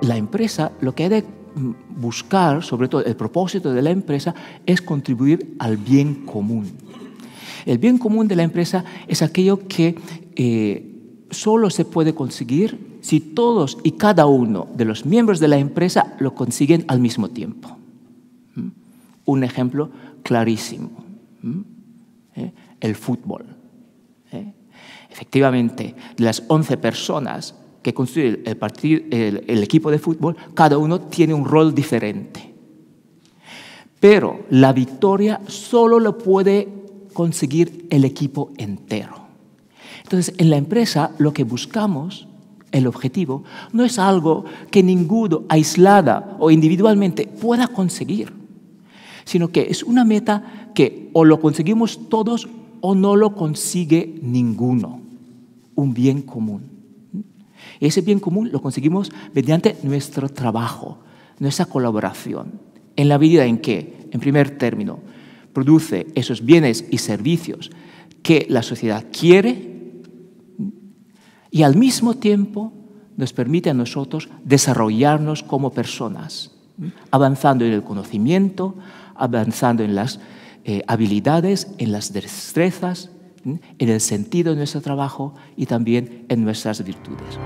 la empresa lo que de mm, buscar, sobre todo el propósito de la empresa, es contribuir al bien común. El bien común de la empresa es aquello que eh, solo se puede conseguir si todos y cada uno de los miembros de la empresa lo consiguen al mismo tiempo. ¿Mm? Un ejemplo clarísimo, ¿Mm? ¿Eh? el fútbol. ¿Eh? Efectivamente, de las 11 personas que construye el, equipo de fútbol, cada uno tiene un rol diferente. Pero la victoria solo lo puede conseguir el equipo entero. Entonces, en la empresa lo que buscamos, el objetivo, no es algo que ninguno aislada o individualmente pueda conseguir, sino que es una meta que o lo conseguimos todos o no lo consigue ninguno, un bien común. Y ese bien común lo conseguimos mediante nuestro trabajo, nuestra colaboración, en la medida en que, en primer término, produce esos bienes y servicios que la sociedad quiere y al mismo tiempo nos permite a nosotros desarrollarnos como personas, avanzando en el conocimiento, avanzando en las eh, habilidades, en las destrezas, en el sentido de nuestro trabajo y también en nuestras virtudes.